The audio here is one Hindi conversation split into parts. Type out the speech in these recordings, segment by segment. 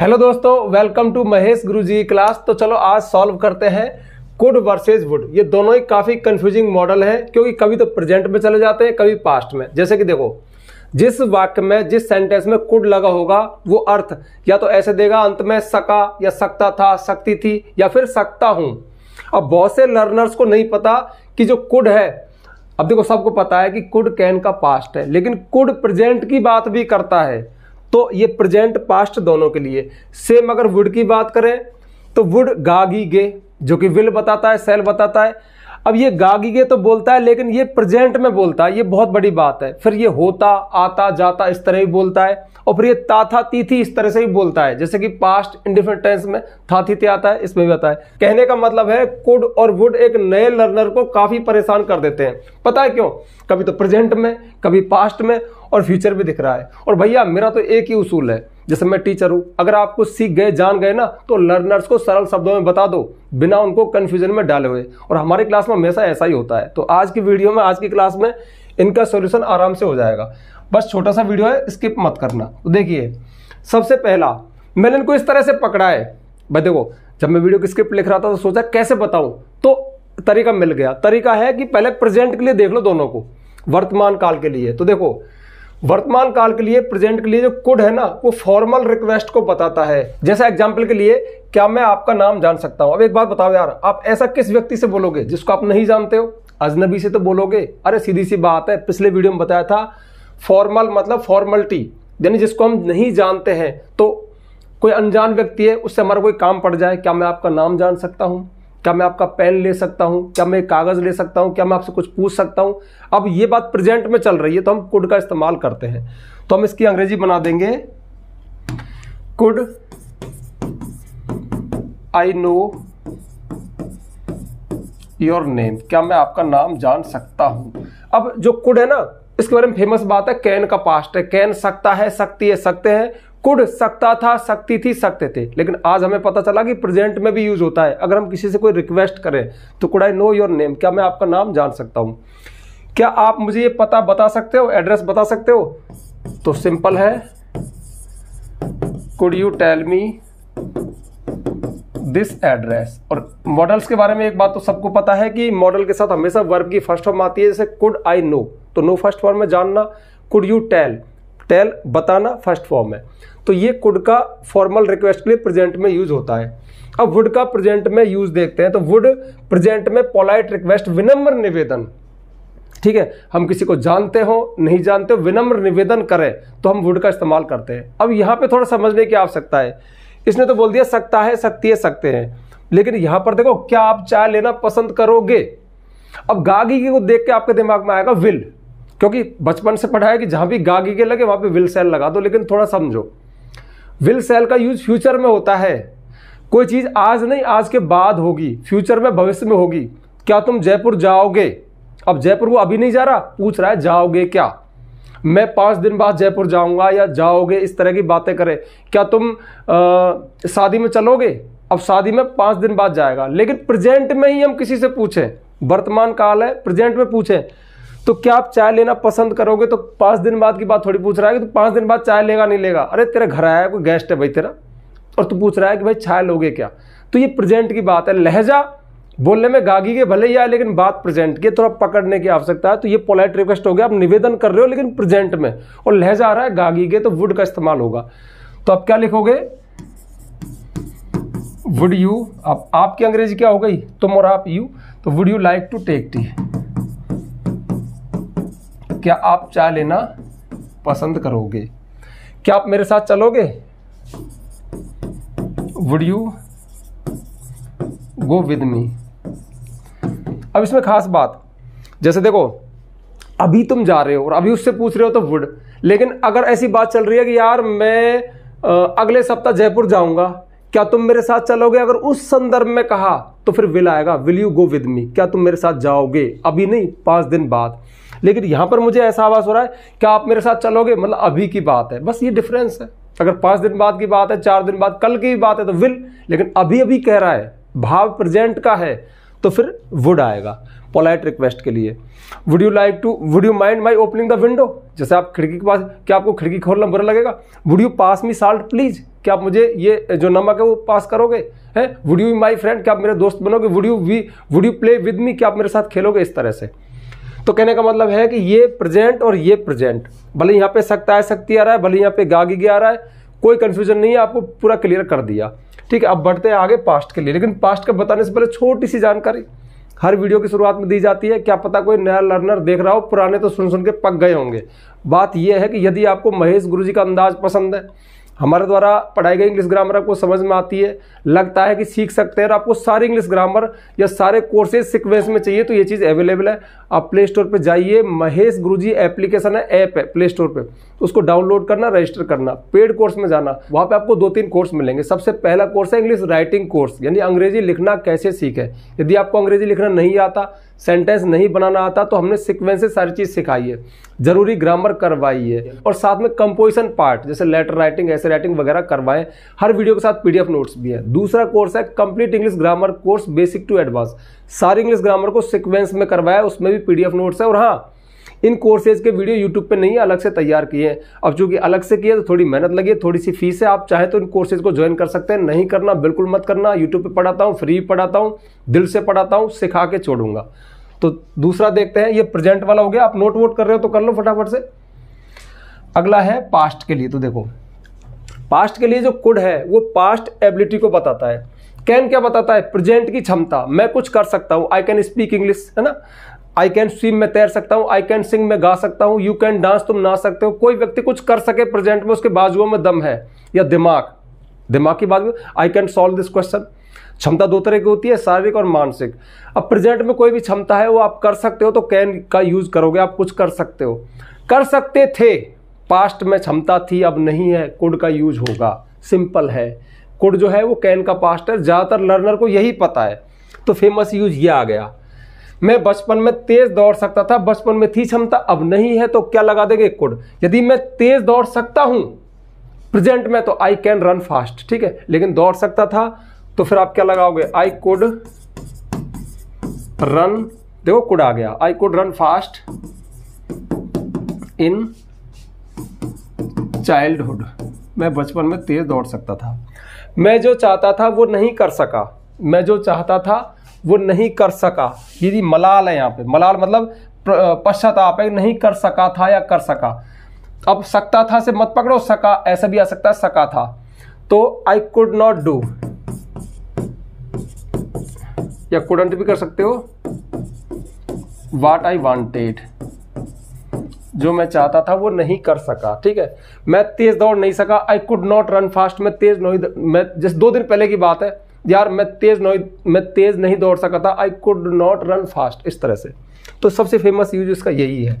हेलो दोस्तों welcome to Mahesh Guruji class तो चलो आज सॉल्व करते हैं कुड वर्सेज वुड ये दोनों ही काफ़ी कंफ्यूजिंग मॉडल है क्योंकि कभी तो प्रेजेंट में चले जाते हैं कभी पास्ट में जैसे कि देखो जिस वाक्य में जिस सेंटेंस में कुड लगा होगा वो अर्थ या तो ऐसे देगा अंत में सका या सकता था सकती थी या फिर सकता हूँ अब बहुत से लर्नर्स को नहीं पता कि जो कुड है अब देखो सबको पता है कि कुड कैन का पास्ट है लेकिन कुड प्रेजेंट की बात भी करता है तो ये प्रेजेंट पास्ट दोनों के लिए सेम अगर वुड की बात करें तो वुड गागी गे जो कि विल बताता है सेल बताता है अब ये गागी गे तो बोलता है लेकिन ये प्रेजेंट में बोलता है ये बहुत बड़ी बात है फिर ये होता आता जाता इस तरह ही बोलता है और फिर ये ताथा तिथि इस तरह से भी बोलता है जैसे कि पास्ट इंडिफरेंट टेंस में था थीते आता है इसमें भी आता है कहने का मतलब है कुड और वुड एक नए लर्नर को काफी परेशान कर देते हैं पता है क्यों कभी तो प्रेजेंट में कभी पास्ट में और फ्यूचर भी दिख रहा है और भैया मेरा तो एक ही उसूल है जैसे मैं टीचर हूं अगर आप कुछ सीख गए जान गए ना तो लर्नर्स को सरल शब्दों में बता दो बिना उनको कंफ्यूजन में डाले हुए और हमारी क्लास में हमेशा ऐसा ही होता है तो आज की वीडियो में आज की क्लास में इनका सोल्यूशन आराम से हो जाएगा बस छोटा सा वीडियो है स्किप मत करना तो देखिए सबसे पहला मैंने इनको इस तरह से पकड़ा है भाई देखो जब मैं वीडियो की स्क्रिप्ट लिख रहा था तो सोचा कैसे बताऊं तो तरीका मिल गया तरीका है कि पहले प्रेजेंट के लिए देख लो दोनों को वर्तमान काल के लिए तो देखो वर्तमान काल के लिए प्रेजेंट के लिए जो कुड है ना वो फॉर्मल रिक्वेस्ट को बताता है जैसा एग्जाम्पल के लिए क्या मैं आपका नाम जान सकता हूं अब एक बात बताओ यार आप ऐसा किस व्यक्ति से बोलोगे जिसको आप नहीं जानते हो अजनबी से तो बोलोगे अरे सीधी सी बात है पिछले वीडियो में बताया था फॉर्मल मतलब फॉर्मलिटी यानी जिसको हम नहीं जानते हैं तो कोई अनजान व्यक्ति है उससे हमारा कोई काम पड़ जाए क्या मैं आपका नाम जान सकता हूँ क्या मैं आपका पेन ले सकता हूँ क्या मैं कागज़ ले सकता हूँ क्या मैं आपसे कुछ पूछ सकता हूँ अब ये बात प्रेजेंट में चल रही है तो हम कुड का इस्तेमाल करते हैं तो हम इसकी अंग्रेजी बना देंगे could I know your name क्या मैं आपका नाम जान सकता हूं अब जो कुड है ना इसके बारे में फेमस बात है कैन का पास्ट है कैन सकता है सकती है सकते हैं कुड सकता था सकती थी सकते थे लेकिन आज हमें पता चला कि प्रेजेंट में भी यूज होता है अगर हम किसी से कोई रिक्वेस्ट करें तो could I know your name क्या मैं आपका नाम जान सकता हूं क्या आप मुझे ये पता बता सकते हो एड्रेस बता सकते हो तो सिंपल है could you tell me this address और मॉडल्स के बारे में एक बात तो सबको पता है कि मॉडल के साथ हमेशा वर्ब की फर्स्ट फॉर्म आती है जैसे कुड आई नो तो नो फर्स्ट फॉर्म में जानना कुड यू टेल टेल बताना फर्स्ट फॉर्म है तो ये कुड का फॉर्मल रिक्वेस्ट के लिए प्रेजेंट में यूज होता है अब वुड का प्रेजेंट में यूज देखते हैं तो वुड प्रेजेंट में पोलाइट रिक्वेस्ट विनम्र निवेदन ठीक है हम किसी को जानते हो नहीं जानते हो विनम्र निवेदन करें तो हम वुड का इस्तेमाल करते हैं अब यहाँ पे थोड़ा समझने की आवश्यकता है इसने तो बोल दिया सकता है सकती है सकते हैं लेकिन यहां पर देखो क्या आप चाय लेना पसंद करोगे अब गागी को देख के आपके दिमाग में आएगा विल क्योंकि बचपन से पढ़ा है कि जहां भी गागी के लगे वहां पे विल सेल लगा दो लेकिन थोड़ा समझो विल सेल का यूज फ्यूचर में होता है कोई चीज आज नहीं आज के बाद होगी फ्यूचर में भविष्य में होगी क्या तुम जयपुर जाओगे अब जयपुर वो अभी नहीं जा रहा पूछ रहा है जाओगे क्या मैं पाँच दिन बाद जयपुर जाऊंगा या जाओगे इस तरह की बातें करें क्या तुम शादी में चलोगे अब शादी में पाँच दिन बाद जाएगा लेकिन प्रेजेंट में ही हम किसी से पूछें वर्तमान काल है प्रेजेंट में पूछें तो क्या आप चाय लेना पसंद करोगे तो पाँच दिन बाद की बात थोड़ी पूछ रहा है कि तू पाँच दिन बाद चाय लेगा नहीं लेगा अरे तेरा घर आया कोई गेस्ट है भाई तेरा और तू पूछ रहा है कि भाई चाय लोगे क्या तो ये प्रेजेंट की बात है लहजा बोलने में गागी के भले ही आए लेकिन बात प्रेजेंट की थोड़ा पकड़ने की आवश्यकता है तो ये पोलाइट रिक्वेस्ट हो गया आप निवेदन कर रहे हो लेकिन प्रेजेंट में और लहजा आ रहा है गागी के तो वुड का इस्तेमाल होगा तो आप क्या लिखोगे वुड यू आप आपकी अंग्रेजी क्या हो गई तुम और आप यू तो would you like to take tea क्या आप चाय लेना पसंद करोगे क्या आप मेरे साथ चलोगे would you go with me अब इसमें खास बात जैसे देखो अभी तुम जा रहे हो और अभी उससे पूछ रहे हो तो वुड लेकिन अगर ऐसी बात चल रही है कि यार मैं अगले सप्ताह जयपुर जाऊंगा क्या तुम मेरे साथ चलोगे अगर उस संदर्भ में कहा तो फिर विल आएगा will you go with me क्या तुम मेरे साथ जाओगे अभी नहीं पांच दिन बाद लेकिन यहां पर मुझे ऐसा आवाज़ हो रहा है क्या आप मेरे साथ चलोगे मतलब अभी की बात है बस ये डिफरेंस है अगर पांच दिन बाद की बात है चार दिन बाद कल की बात है तो विल लेकिन अभी अभी कह रहा है भाव प्रेजेंट का है तो फिर वुड आएगा पोलाइट रिक्वेस्ट के लिए would you like to would you mind my opening the window जैसे आप खिड़की के पास क्या आपको खिड़की खोलना बुरा लगेगा would you pass me salt please क्या आप मुझे ये जो नमक है वो पास करोगे है वुड यू माई फ्रेंड क्या आप मेरे दोस्त बनोगे would you we would you play with me क्या आप मेरे साथ खेलोगे इस तरह से तो कहने का मतलब है कि ये प्रेजेंट और ये प्रेजेंट भले यहाँ पे सकता है सकती आ रहा है भले यहाँ पे गागी आ रहा है कोई कन्फ्यूजन नहीं है आपको पूरा क्लियर कर दिया ठीक है अब बढ़ते हैं आगे पास्ट के लिए लेकिन पास्ट का बताने से पहले छोटी सी जानकारी हर वीडियो की शुरुआत में दी जाती है क्या पता कोई नया लर्नर देख रहा हो पुराने तो सुन सुन के पक गए होंगे बात यह है कि यदि आपको महेश गुरु जी का अंदाज पसंद है हमारे द्वारा पढ़ाई गई इंग्लिश ग्रामर आपको समझ में आती है लगता है कि सीख सकते हैं और आपको सारे इंग्लिश ग्रामर या सारे कोर्सेज सिक्वेंस में चाहिए तो ये चीज़ अवेलेबल है आप प्ले स्टोर पर जाइए महेश गुरुजी एप्लीकेशन है ऐप है प्ले स्टोर पर तो उसको डाउनलोड करना रजिस्टर करना पेड कोर्स में जाना वहाँ पर आपको दो तीन कोर्स मिलेंगे सबसे पहला कोर्स है इंग्लिश राइटिंग कोर्स यानी अंग्रेजी लिखना कैसे सीखे यदि आपको अंग्रेजी लिखना नहीं आता सेंटेंस नहीं बनाना आता तो हमने सिक्वेंस से सारी चीज़ सिखाई है ज़रूरी ग्रामर करवाई है और साथ में कंपोजिशन पार्ट जैसे लेटर राइटिंग ऐसे राइटिंग वगैरह करवाएं हर वीडियो के साथ पीडीएफ नोट्स भी है दूसरा कोर्स है complete English grammar course basic to advance सारी इंग्लिश ग्रामर को सिक्वेंस में करवाया उसमें भी पीडीएफ नोट्स है और हाँ इन कोर्सेज के वीडियो यूट्यूब पर नहीं अलग से तैयार किए हैं अब चूंकि अलग से किए तो थोड़ी मेहनत लगी थोड़ी सी फीस है आप चाहे तो इन कोर्सेज को ज्वाइन कर सकते हैं नहीं करना बिल्कुल मत करना यूट्यूब पर पढ़ाता हूँ फ्री पढ़ाता हूँ दिल से पढ़ाता हूँ सिखा के छोड़ूंगा तो दूसरा देखते हैं ये प्रेजेंट वाला हो गया आप नोट वोट कर रहे हो तो कर लो फटाफट से अगला है पास्ट के लिए तो देखो पास्ट के लिए जो कुड है वो पास्ट एबिलिटी को बताता है कैन क्या बताता है प्रेजेंट की क्षमता मैं कुछ कर सकता हूँ आई कैन स्पीक इंग्लिश है ना आई कैन स्विम में तैर सकता हूँ आई कैन सिंग में गा सकता हूँ यू कैन डांस तुम नाच सकते हो कोई व्यक्ति कुछ कर सके प्रेजेंट में उसके बाजुओं में दम है या दिमाग दिमाग की बात I can solve this question क्षमता दो तरह की होती है शारीरिक और मानसिक अब प्रेजेंट में कोई भी क्षमता है वो आप कर सकते हो तो कैन का यूज करोगे आप कुछ कर सकते हो कर सकते थे पास्ट में क्षमता थी अब नहीं है कुड का यूज होगा सिंपल है कुड जो है वो कैन का पास्ट है ज़्यादातर लर्नर को यही पता है तो फेमस यूज ये आ गया मैं बचपन में तेज दौड़ सकता था बचपन में थी क्षमता अब नहीं है तो क्या लगा देंगे कुड यदि मैं तेज दौड़ सकता हूं प्रेजेंट में तो आई कैन रन फास्ट ठीक है लेकिन दौड़ सकता था तो फिर आप क्या लगाओगे आई कुड रन देखो कुड आ गया I could run fast in childhood मैं बचपन में तेज दौड़ सकता था मैं जो चाहता था वो नहीं कर सका मैं जो चाहता था वो नहीं कर सका ये जी मलाल है यहाँ पे मलाल मतलब पश्चाताप है नहीं कर सका था या कर सका अब सकता था से मत पकड़ो सका ऐसा भी आ सकता है सका था तो आई कुड नॉट डू या कुडंट भी कर सकते हो वाट आई वॉन्टेड जो मैं चाहता था वो नहीं कर सका ठीक है मैं तेज दौड़ नहीं सका I could not run fast मैं तेज नहीं मैं जिस दो दिन पहले की बात है यार मैं तेज़ नहीं मैं तेज़ नहीं दौड़ सका था I could not run fast इस तरह से तो सबसे फेमस यूज इसका यही है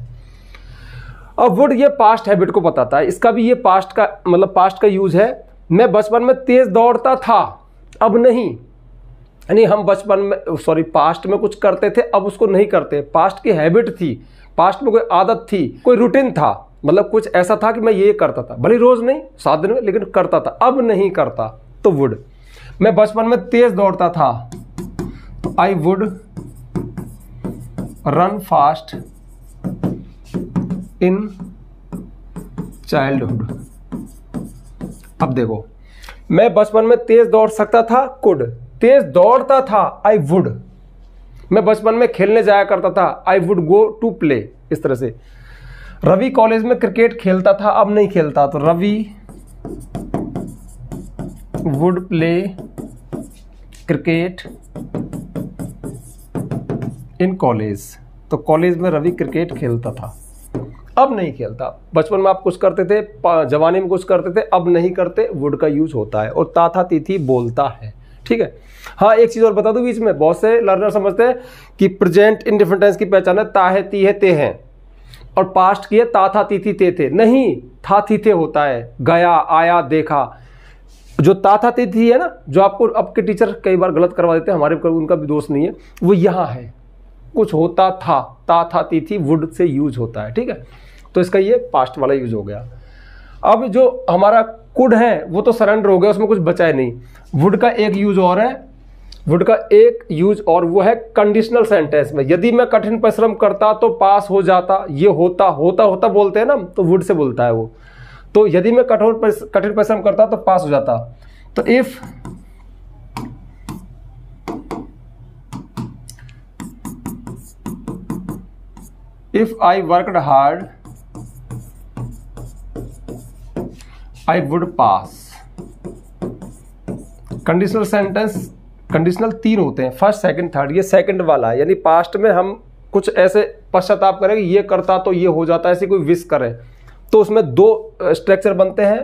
अब वुड ये पास्ट हैबिट को बताता है इसका भी ये पास्ट का मतलब पास्ट का यूज है मैं बचपन में तेज़ दौड़ता था अब नहीं यानी हम बचपन में सॉरी पास्ट में कुछ करते थे अब उसको नहीं करते पास्ट की हैबिट थी पास्ट में कोई आदत थी कोई रूटीन था मतलब कुछ ऐसा था कि मैं ये करता था भले रोज़ नहीं सात दिन में लेकिन करता था अब नहीं करता तो वुड मैं बचपन में तेज दौड़ता था तो I would run fast in childhood अब देखो मैं बचपन में तेज दौड़ सकता था कुड तेज दौड़ता था आई वुड मैं बचपन में खेलने जाया करता था I would go to play इस तरह से रवि कॉलेज में क्रिकेट खेलता था अब नहीं खेलता तो Ravi would play cricket in college तो कॉलेज में रवि क्रिकेट खेलता था अब नहीं खेलता बचपन में आप कुछ करते थे जवानी में कुछ करते थे अब नहीं करते वुड का यूज होता है और ताथा तिथि बोलता है ठीक है हाँ एक चीज़ और बता दू बीच में बहुत से लर्नर समझते हैं कि प्रेजेंट इन डिफरेंट टेंस की पहचान है ता है ती है ते हैं और पास्ट की है ताथा तिथि ते थे नहीं था थी थे होता है गया आया देखा जो ताथा तिथि है ना जो आपको आपके टीचर कई बार गलत करवा देते हैं हमारे उनका भी दोष नहीं है वो यहाँ है कुछ होता था ताथा तिथि वुड से यूज होता है ठीक है तो इसका ये पास्ट वाला यूज हो गया अब जो हमारा कुड है वो तो सरेंडर हो गया उसमें कुछ बचा है नहीं वुड का एक यूज और है वुड का एक यूज और वो है कंडीशनल सेंटेंस में यदि मैं कठिन परिश्रम करता तो पास हो जाता ये होता होता होता बोलते हैं ना तो वुड से बोलता है वो तो यदि मैं कठोर कठिन परिश्रम करता तो पास हो जाता तो if if I worked hard I would pass conditional sentence conditional तीन होते हैं फर्स्ट सेकंड थर्ड ये सेकंड वाला है यानी पास्ट में हम कुछ ऐसे पश्चाताप करें ये करता तो ये हो जाता ऐसी कोई विश करें तो उसमें दो स्ट्रक्चर बनते हैं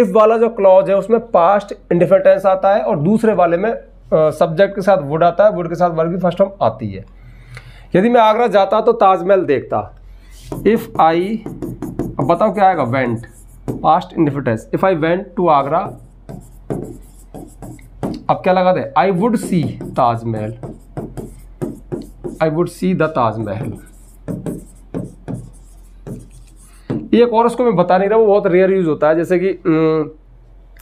इफ़ वाला जो क्लॉज है उसमें पास्ट इंडिफेंट टेंस आता है और दूसरे वाले में सब्जेक्ट के साथ वुड आता है वुड के साथ वर्ग की फर्स्ट फॉर्म आती है यदि मैं आगरा जाता तो ताजमहल देखता इफ़ आई अब बताओ क्या आएगा went past indefinite if I went to Agra अब क्या लगा दे I would see Taj Mahal I would see the Taj Mahal एक और उसको मैं बता नहीं रहा वो बहुत रेयर यूज़ होता है जैसे कि हम्म,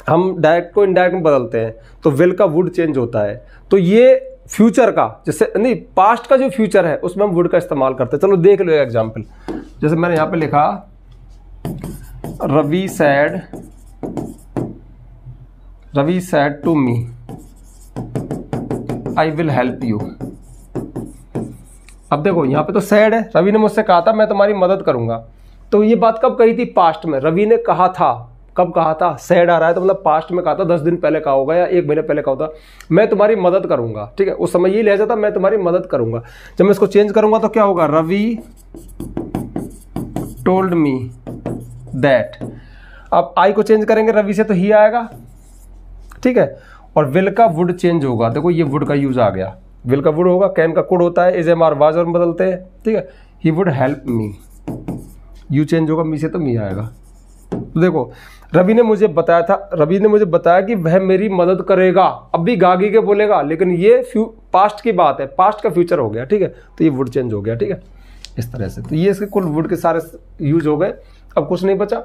हम डायरेक्ट को इनडायरेक्ट में बदलते हैं तो विल का वुड चेंज होता है तो ये फ्यूचर का जैसे नहीं पास्ट का जो फ्यूचर है उसमें हम वुड का इस्तेमाल करते हैं चलो देख लो एग्जाम्पल जैसे मैंने यहाँ पे लिखा Ravi said Ravi said to me I will help you अब देखो यहाँ पे तो सैड है रवि ने मुझसे कहा था मैं तुम्हारी मदद करूंगा तो ये बात कब कही थी पास्ट में रवि ने कहा था कब कहा था सैड आ रहा है तो मतलब पास्ट में कहा था दस दिन पहले कहा होगा या एक महीने पहले कहा होता मैं तुम्हारी मदद करूंगा ठीक है उस समय ये ले जाता मैं तुम्हारी मदद करूंगा जब मैं इसको चेंज करूंगा तो क्या होगा रवि टोल्ड मी दैट अब आई को चेंज करेंगे रवि से तो ही आएगा ठीक है और विल का वुड चेंज होगा देखो ये वुड का यूज आ गया विल का वुड होगा कैन का कुड होता है इज एम आर वाजर बदलते हैं ठीक है he would help me you change होगा मी से तो मी आएगा तो देखो रवि ने मुझे बताया था रवि ने मुझे बताया कि वह मेरी मदद करेगा अब भी गागी के बोलेगा लेकिन ये फ्यू पास्ट की बात है पास्ट का फ्यूचर हो गया ठीक है तो ये वुड चेंज हो गया ठीक है इस तरह से तो ये इसके कुल वुड के सारे यूज हो गए अब कुछ नहीं बचा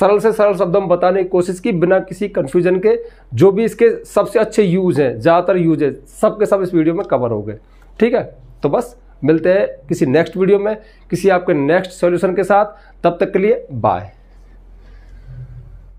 सरल से सरल शब्द हम बताने की कोशिश की बिना किसी कन्फ्यूजन के जो भी इसके सबसे अच्छे यूज हैं ज़्यादातर यूज है सब के सब इस वीडियो में कवर हो गए ठीक है तो बस मिलते हैं किसी नेक्स्ट वीडियो में किसी आपके नेक्स्ट सॉल्यूशन के साथ तब तक के लिए बाय